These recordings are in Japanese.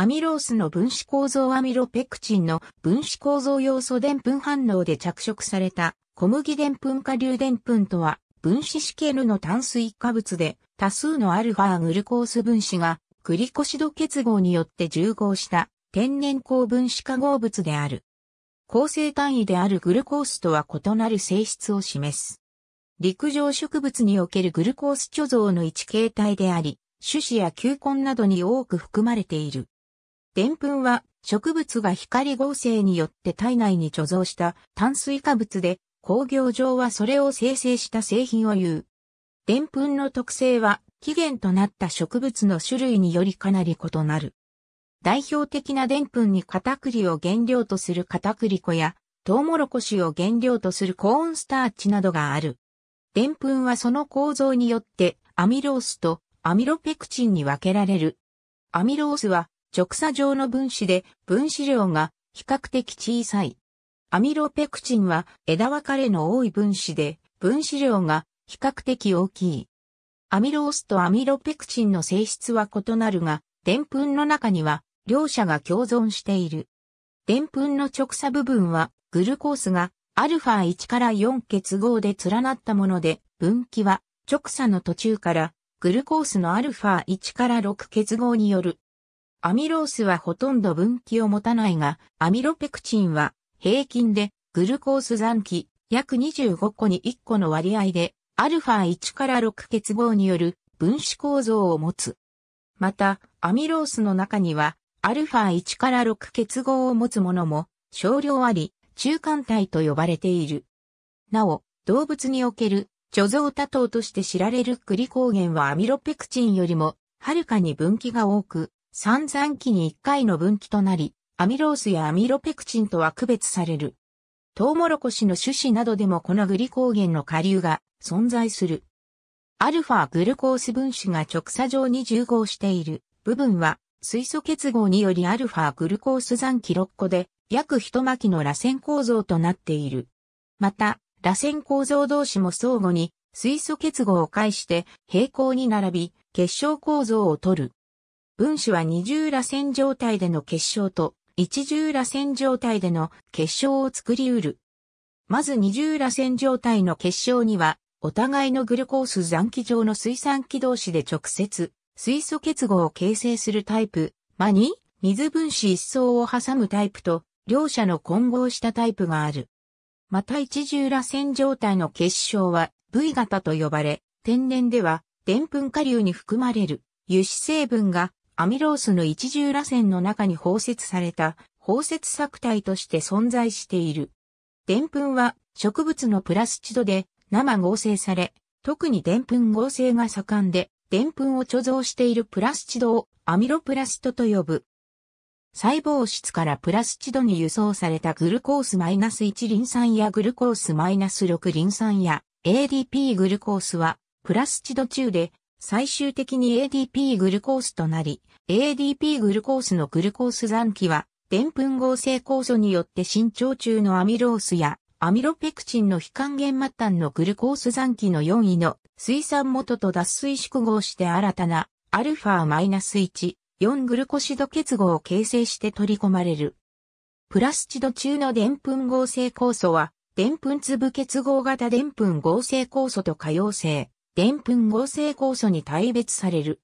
アミロースの分子構造アミロペクチンの分子構造要素でんぷん反応で着色された小麦でんぷん下流でんぷんとは分子式 N の炭水化物で多数のアルファグルコース分子がグリコシド結合によって重合した天然高分子化合物である。構成単位であるグルコースとは異なる性質を示す。陸上植物におけるグルコース貯蔵の一形態であり、種子や球根などに多く含まれている。でんぷんは植物が光合成によって体内に貯蔵した炭水化物で、工業上はそれを生成した製品を言う。でんぷんの特性は起源となった植物の種類によりかなり異なる。代表的なでんぷんに片栗を原料とする片栗粉や、トウモロコシを原料とするコーンスターチなどがある。でんぷんはその構造によってアミロースとアミロペクチンに分けられる。アミロースは直鎖状の分子で分子量が比較的小さい。アミロペクチンは枝分かれの多い分子で分子量が比較的大きい。アミロースとアミロペクチンの性質は異なるが、澱粉の中には両者が共存している。澱粉の直鎖部分はグルコースが α 1から4結合で連なったもので、分岐は直鎖の途中からグルコースの α 1から6結合によるアミロースはほとんど分岐を持たないが、アミロペクチンは平均でグルコース残機約25個に1個の割合で、アルファ1から6結合による分子構造を持つ。また、アミロースの中には、アルファ1から6結合を持つものも少量あり、中間体と呼ばれている。なお、動物における貯蔵多糖として知られるクリゲンはアミロペクチンよりもはるかに分岐が多く、三残期に1回の分岐となり、アミロースやアミロペクチンとは区別される。トウモロコシの種子などでもこのグリコーゲンの下流が存在する。アルファグルコース分子が直鎖状に重合している部分は水素結合によりアルファグルコース残期6個で約一巻きの螺旋構造となっている。また、螺旋構造同士も相互に水素結合を介して平行に並び結晶構造をとる。分子は二重螺旋状態での結晶と一重螺旋状態での結晶を作り得る。まず二重螺旋状態の結晶には、お互いのグルコース残機状の水酸基同士で直接、水素結合を形成するタイプ、まに、水分子一層を挟むタイプと、両者の混合したタイプがある。また一重螺旋状態の結晶は V 型と呼ばれ、天然では、澱粉下流に含まれる油脂成分がアミロースの一重螺旋の中に包摂された包摂作体として存在している。でんぷんは植物のプラスチドで生合成され、特にでんぷん合成が盛んで、でんぷんを貯蔵しているプラスチドをアミロプラストと呼ぶ。細胞質からプラスチドに輸送されたグルコース -1 リン酸やグルコース -6 リン酸や ADP グルコースはプラスチド中で最終的に ADP グルコースとなり、ADP グルコースのグルコース残機は、でんぷん合成酵素によって伸長中のアミロースや、アミロペクチンの非還元末端のグルコース残機の4位の水酸元と脱水縮合して新たなアルファ -1、4グルコシド結合を形成して取り込まれる。プラスチド中のでんぷん合成酵素は、でんぷん粒結合型でんぷん合成酵素と可溶性、デンプン合成酵素に大別される。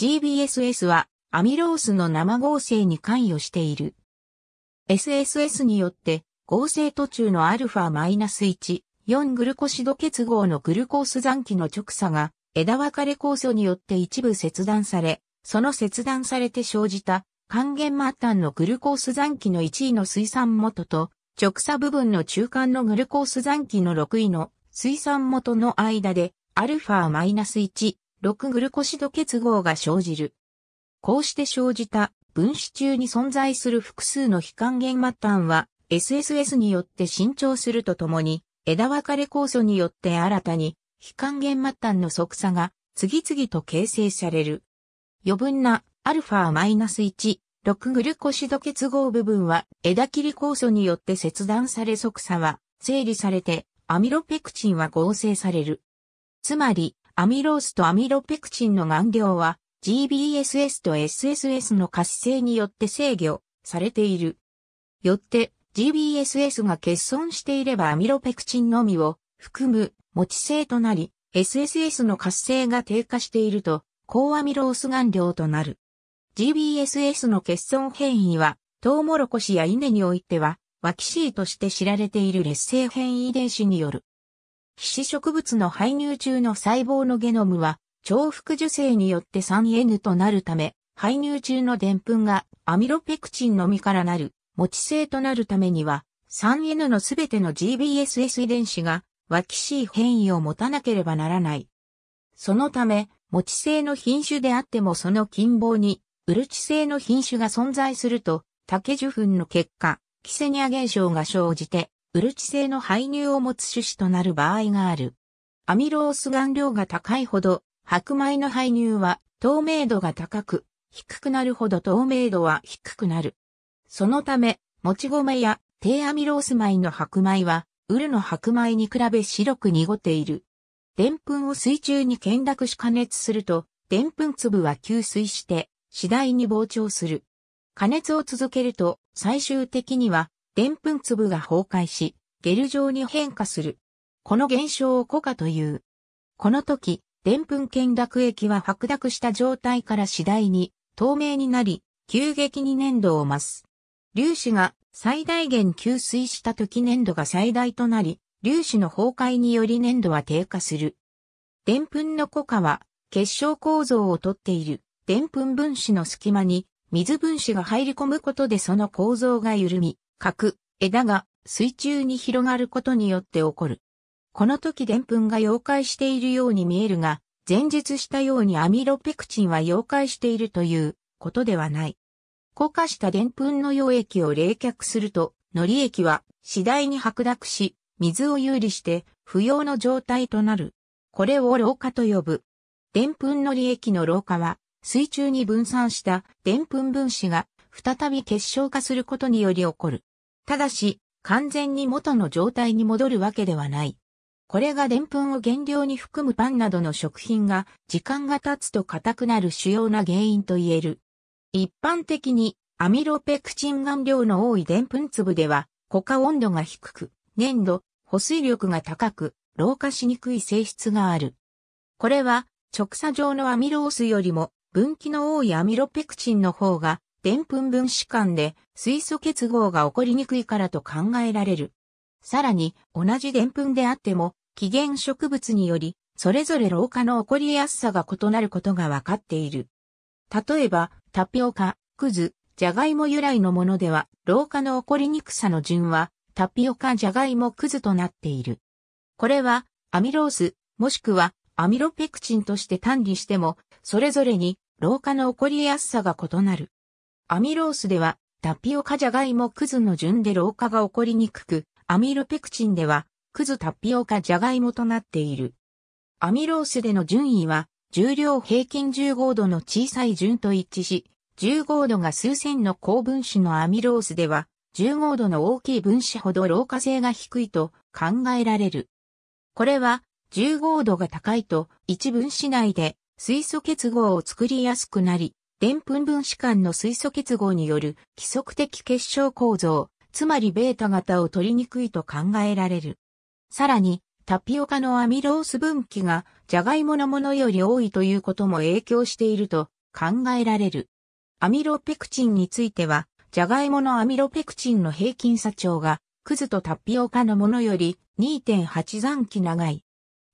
GBSS はアミロースの生合成に関与している。SSS によって合成途中の α-1、4グルコシド結合のグルコース残機の直差が枝分かれ酵素によって一部切断され、その切断されて生じた還元末端のグルコース残機の1位の水酸元と直差部分の中間のグルコース残機の6位の水酸元の間でアルファ -1、6グルコシド結合が生じる。こうして生じた分子中に存在する複数の非還元末端は SSS によって伸長するとともに枝分かれ酵素によって新たに非還元末端の即差が次々と形成される。余分なアルファ -1、6グルコシド結合部分は枝切り酵素によって切断され即差は整理されてアミロペクチンは合成される。つまり、アミロースとアミロペクチンの顔料は GBSS と SSS の活性によって制御されている。よって GBSS が欠損していればアミロペクチンのみを含む持ち性となり、SSS の活性が低下していると、高アミロース顔料となる。GBSS の欠損変異は、トウモロコシや稲においては、ワキシーとして知られている劣性変異遺伝子による皮脂植物の排入中の細胞のゲノムは、重複受精によって 3N となるため、排入中のデンプンがアミロペクチンのみからなる、持ち性となるためには、3N のすべての GBSS 遺伝子が、脇しシー変異を持たなければならない。そのため、持ち性の品種であってもその近傍に、ウルチ性の品種が存在すると、竹受粉の結果、キセニア現象が生じて、ウルチ性の排乳を持つ種子となる場合がある。アミロース含量が高いほど、白米の排乳は透明度が高く、低くなるほど透明度は低くなる。そのため、もち米や低アミロース米の白米は、ウルの白米に比べ白く濁っている。でんぷんを水中に見濁し加熱すると、でんぷん粒は吸水して、次第に膨張する。加熱を続けると、最終的にはでんぷん粒が崩壊し、ゲル状に変化する。この現象を固化という。この時、でんぷん圏落液は白濁した状態から次第に透明になり、急激に粘土を増す。粒子が最大限吸水した時粘度が最大となり、粒子の崩壊により粘度は低下する。でんぷんの固化は結晶構造をとっているでんぷん分子の隙間に水分子が入り込むことでその構造が緩み、核、枝が水中に広がることによって起こる。この時澱粉が溶解しているように見えるが、前述したようにアミロペクチンは溶解しているということではない。硬化した澱粉の溶液を冷却すると、糊液は次第に白濁し、水を有利して不要の状態となる。これを老化と呼ぶ。澱粉の利液の老化は、水中に分散した澱粉分子が再び結晶化することにより起こる。ただし、完全に元の状態に戻るわけではない。これがぷんを原料に含むパンなどの食品が時間が経つと硬くなる主要な原因と言える。一般的にアミロペクチン顔料の多いぷん粒では、固化温度が低く、粘度、保水力が高く、老化しにくい性質がある。これは直射状のアミロースよりも分岐の多いアミロペクチンの方がでんぷん分子間で水素結合が起こりにくいからと考えられる。さらに、同じでんぷんであっても、起源植物により、それぞれ老化の起こりやすさが異なることが分かっている。例えば、タピオカ、クズ、ジャガイモ由来のものでは、老化の起こりにくさの順は、タピオカ、ジャガイモ、クズとなっている。これは、アミロース、もしくは、アミロペクチンとして単理しても、それぞれに、老化の起こりやすさが異なる。アミロースでは、タピオカジャガイモクズの順で老化が起こりにくく、アミルペクチンでは、クズタピオカジャガイモとなっている。アミロースでの順位は、重量平均15度の小さい順と一致し、15度が数千の高分子のアミロースでは、15度の大きい分子ほど老化性が低いと考えられる。これは、15度が高いと、一分子内で水素結合を作りやすくなり、澱粉分子間の水素結合による規則的結晶構造、つまりベータ型を取りにくいと考えられる。さらに、タピオカのアミロース分岐がジャガイモのものより多いということも影響していると考えられる。アミロペクチンについては、ジャガイモのアミロペクチンの平均差長が、クズとタピオカのものより2 8残期長い。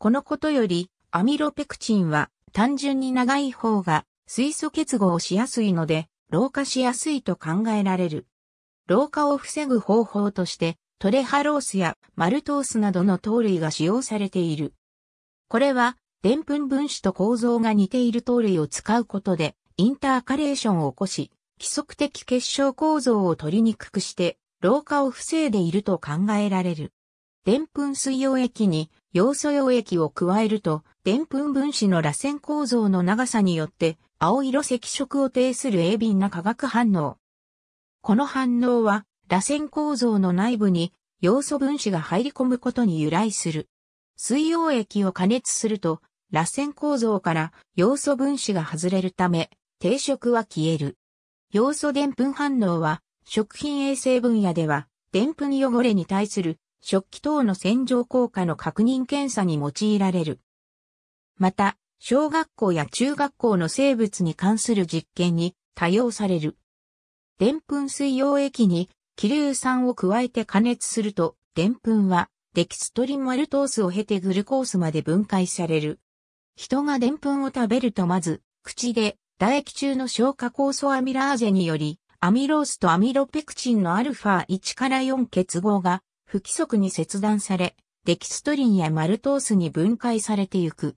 このことより、アミロペクチンは単純に長い方が水素結合しやすいので、老化しやすいと考えられる。老化を防ぐ方法として、トレハロースやマルトースなどの糖類が使用されている。これは、デンプン分子と構造が似ている糖類を使うことで、インターカレーションを起こし、規則的結晶構造を取りにくくして、老化を防いでいると考えられる。デンプン水溶液に要素溶液を加えると、デンプン分子の螺旋構造の長さによって青色赤色を呈する鋭敏な化学反応。この反応は、螺旋構造の内部に要素分子が入り込むことに由来する。水溶液を加熱すると、螺旋構造から要素分子が外れるため、定食は消える。要素でんぷん反応は、食品衛生分野では、でんぷん汚れに対する食器等の洗浄効果の確認検査に用いられる。また、小学校や中学校の生物に関する実験に多用される。でんぷん水溶液に気流酸を加えて加熱すると、でんぷんはデキストリンマルトースを経てグルコースまで分解される。人がでんぷんを食べるとまず、口で唾液中の消化酵素アミラーゼにより、アミロースとアミロペクチンの α1 から4結合が不規則に切断され、デキストリンやマルトースに分解されていく。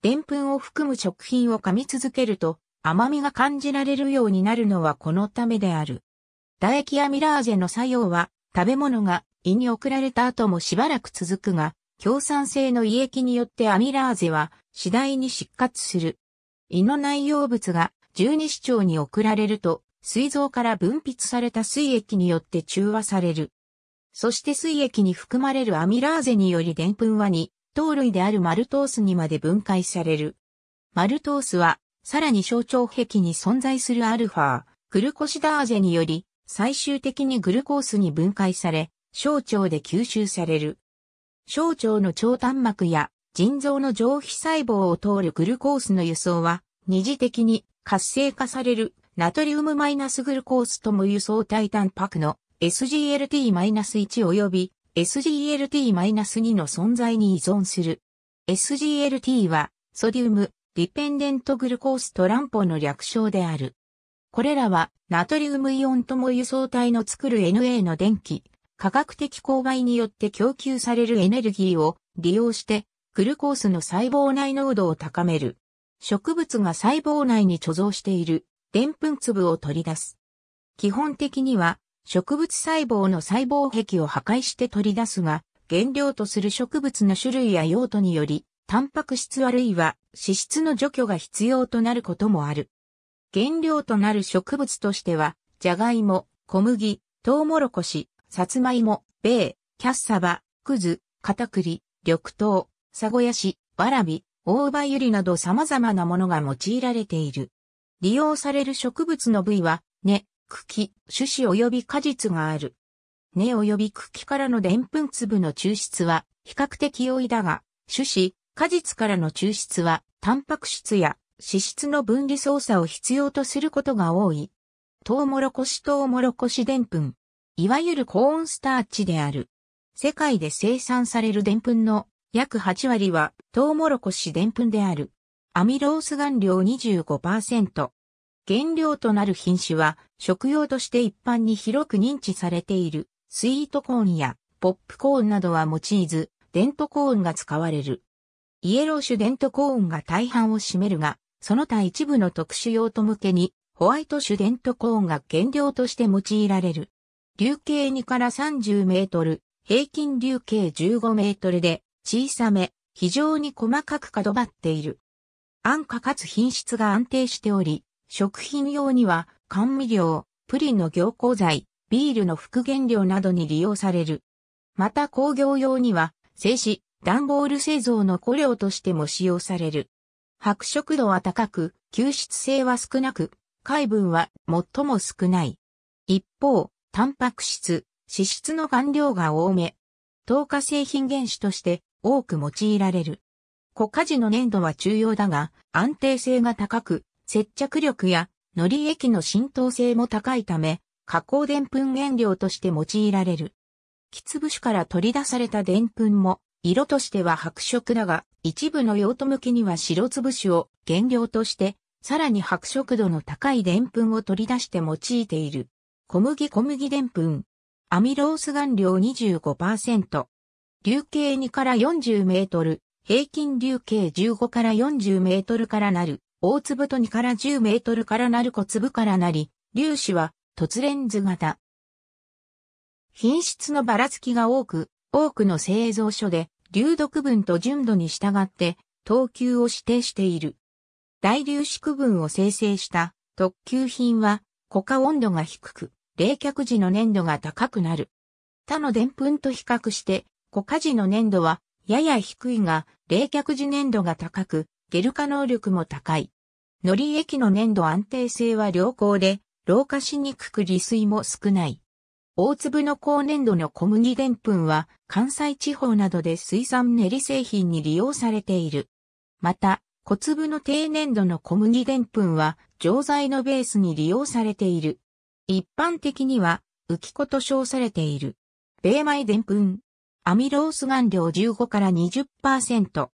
でんぷんを含む食品を噛み続けると甘みが感じられるようになるのはこのためである。唾液アミラーゼの作用は食べ物が胃に送られた後もしばらく続くが、強酸性の胃液によってアミラーゼは次第に失活する。胃の内容物が十二指腸に送られると、膵臓から分泌された水液によって中和される。そして水液に含まれるアミラーゼにより澱粉は2、糖類であるマルトースにまで分解される。マルトースは、さらに象徴壁に存在するアルファ、グルコシダーゼにより、最終的にグルコースに分解され、小腸で吸収される。小腸の腸端膜や腎臓の上皮細胞を通るグルコースの輸送は、二次的に活性化されるナトリウムマイナスグルコースとも輸送体タンパクの SGLT-1 及び SGLT-2 の存在に依存する。SGLT は、ソディウム、ディペンデントグルコーストランポの略称である。これらは、ナトリウムイオンとも輸送体の作る NA の電気、科学的勾配によって供給されるエネルギーを利用して、グルコースの細胞内濃度を高める。植物が細胞内に貯蔵している、でんぷん粒を取り出す。基本的には、植物細胞の細胞壁を破壊して取り出すが、原料とする植物の種類や用途により、タンパク質あるいは脂質の除去が必要となることもある。原料となる植物としては、じゃがいも、小麦、トウモロコシ、さつまいも、米、キャッサバ、クズ、クリ、緑豆、サゴヤシ、わらび、大葉ゆりなど様々なものが用いられている。利用される植物の部位は、根、茎、種子及び果実がある。根及び茎からの澱粉粒の抽出は比較的容易だが、種子、果実からの抽出は、タンパク質や脂質の分離操作を必要とすることが多い。トウモロコシトウモロコシ澱粉。いわゆるコーンスターチである。世界で生産される澱粉の約8割はトウモロコシ澱粉である。アミロース含量25%、原料となる品種は食用として一般に広く認知されているスイートコーンやポップコーンなどは用いず、デントコーンが使われる。イエロー種デントコーンが大半を占めるが、その他一部の特殊用途向けにホワイト種デントコーンが原料として用いられる。流径2から30メートル、平均流径15メートルで小さめ、非常に細かく角張っている。安価かつ品質が安定しており、食品用には甘味料、プリンの凝固剤、ビールの復元料などに利用される。また工業用には、製紙、段ボール製造の塗料としても使用される。白色度は高く、吸湿性は少なく、海分は最も少ない。一方、タンパク質、脂質の含量が多め。糖化製品原子として多く用いられる。小カジの粘度は重要だが、安定性が高く、接着力や糊液の浸透性も高いため、加工でんぷん原料として用いられる。木粒種から取り出されたでんぷんも、色としては白色だが、一部の用途向きには白粒しを原料として、さらに白色度の高いでんぷんを取り出して用いている。小麦小麦でんぷん。アミロース含量25%。流径2から40メートル、平均流径15から40メートルからなる。大粒と2から10メートルからなる小粒からなり、粒子は突連図型。品質のばらつきが多く、多くの製造所で流毒分と純度に従って等級を指定している。大粒子区分を生成した特級品は固化温度が低く、冷却時の粘度が高くなる。他の澱粉と比較して固化時の粘度はやや低いが冷却時粘度が高く、ゲル化能力も高い。糊液の粘度安定性は良好で、老化しにくく利水も少ない。大粒の高粘土の小麦でんぷんは関西地方などで水産練り製品に利用されている。また、小粒の低粘土の小麦でんぷんは錠剤のベースに利用されている。一般的には浮き粉と称されている。米米でんぷん。アミロース含量15から20%。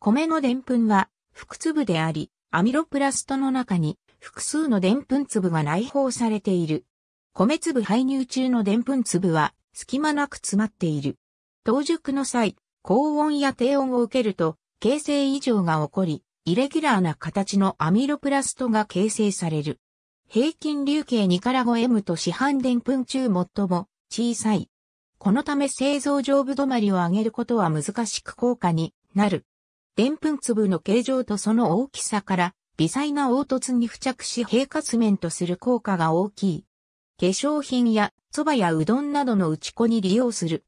米のでんぷんは複粒であり、アミロプラストの中に複数のでんぷん粒が内包されている。米粒排入中のでんぷん粒は隙間なく詰まっている。当熟の際、高温や低温を受けると形成異常が起こり、イレギュラーな形のアミロプラストが形成される。平均流径2から 5M と市販でんぷん中最も小さい。このため製造上部止まりを上げることは難しく効果になる。でんぷん粒の形状とその大きさから、微細な凹凸に付着し平滑面とする効果が大きい。化粧品や蕎麦やうどんなどの打ち粉に利用する。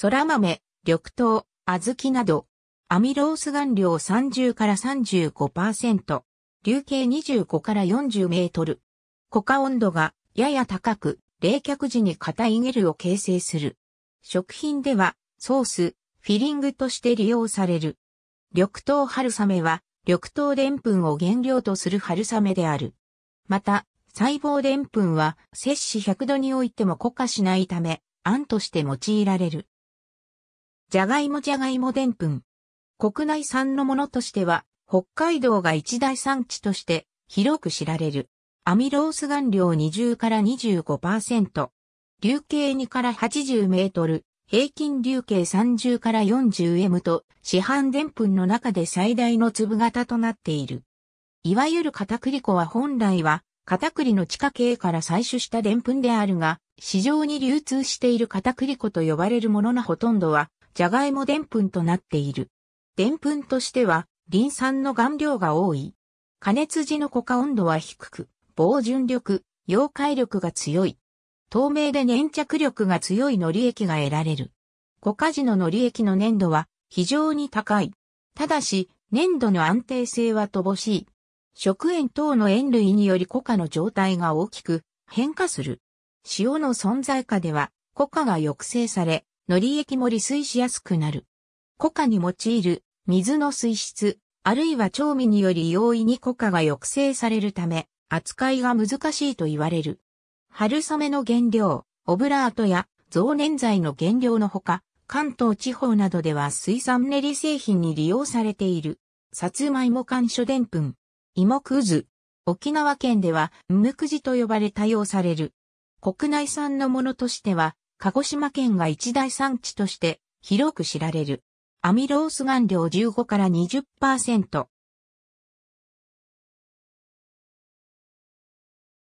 空豆、緑豆、小豆など、アミロース含量30から35%、流径25から40メートル。固化温度がやや高く、冷却時に硬いゲルを形成する。食品では、ソース、フィリングとして利用される。緑豆春雨は、緑豆でんぷんを原料とする春雨である。また、細胞でんぷんは、摂氏100度においても固化しないため、案として用いられる。じゃがいもじゃがいもでんぷん。国内産のものとしては、北海道が一大産地として広く知られる。アミロース含量20から25%。流径2から80メートル。平均流径30から 40M と市販でんぷんの中で最大の粒型となっている。いわゆる片栗粉は本来は片栗の地下茎から採取したでんぷんであるが、市場に流通している片栗粉と呼ばれるもののほとんどは、じゃがいもでんぷんとなっている。でんぷんとしては、リン酸の含量が多い。加熱時の固化温度は低く、防潤力、溶解力が強い。透明で粘着力が強い糊液が得られる。コカジノ糊液の粘度は非常に高い。ただし、粘土の安定性は乏しい。食塩等の塩類によりコカの状態が大きく変化する。塩の存在下ではコカが抑制され、糊液も利水しやすくなる。コカに用いる水の水質、あるいは調味により容易にコカが抑制されるため、扱いが難しいと言われる。春雨の原料、オブラートや増粘剤の原料のほか、関東地方などでは水産練り製品に利用されている。さつまいも甘書でんぷん、芋くず。沖縄県では、むくじと呼ばれ多用される。国内産のものとしては、鹿児島県が一大産地として広く知られる。アミロース顔量15から20%、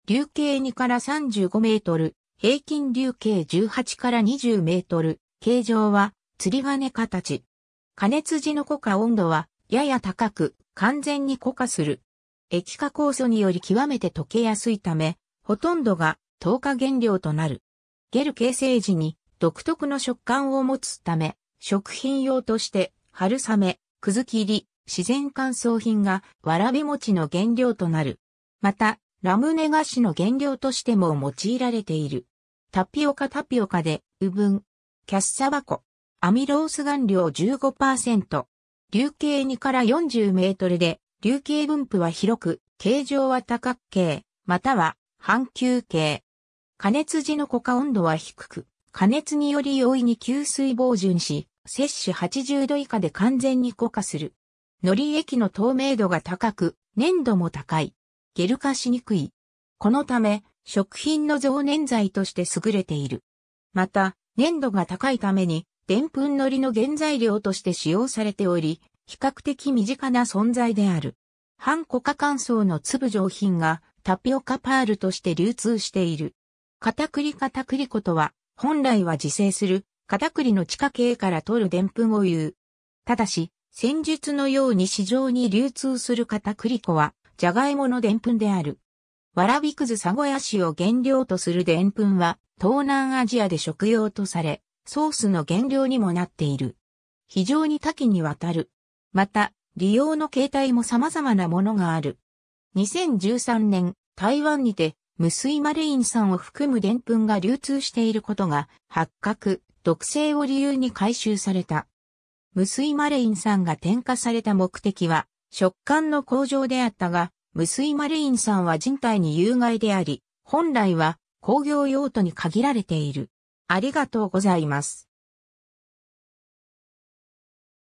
流径2から35メートル、平均流径18から20メートル、形状は釣り金形。加熱時の固化温度はやや高く完全に固化する。液化酵素により極めて溶けやすいため、ほとんどが糖化原料となる。ゲル形成時に独特の食感を持つため、食品用として春雨、くず切り、自然乾燥品がわらび餅の原料となる。また、ラムネ菓子の原料としても用いられている。タピオカタピオカで、うぶん。キャッサバコ、アミロース顔料15%、流径2から40メートルで、流径分布は広く、形状は多角形、または半球形。加熱時の固化温度は低く、加熱により容易に吸水防潤し、摂取80度以下で完全に固化する。り液の透明度が高く、粘度も高い。ゲル化しにくい。このため、食品の増粘剤として優れている。また、粘度が高いために、デンプンのりの原材料として使用されており、比較的身近な存在である。半固化乾燥の粒上品がタピオカパールとして流通している。片栗片栗粉とは、本来は自生する片栗の地下茎から取るデンプンを言う。ただし、戦術のように市場に流通する片栗粉はジャガイモのでんぷんである。わらびくずサゴヤシを原料とするでんぷんは、東南アジアで食用とされ、ソースの原料にもなっている。非常に多岐にわたる。また、利用の形態も様々なものがある。2013年、台湾にて、無水マレイン酸を含むでんぷんが流通していることが発覚、毒性を理由に回収された。無水マレイン酸が添加された目的は、食感の向上であったが、無水マリーン酸は人体に有害であり、本来は工業用途に限られている。ありがとうございます。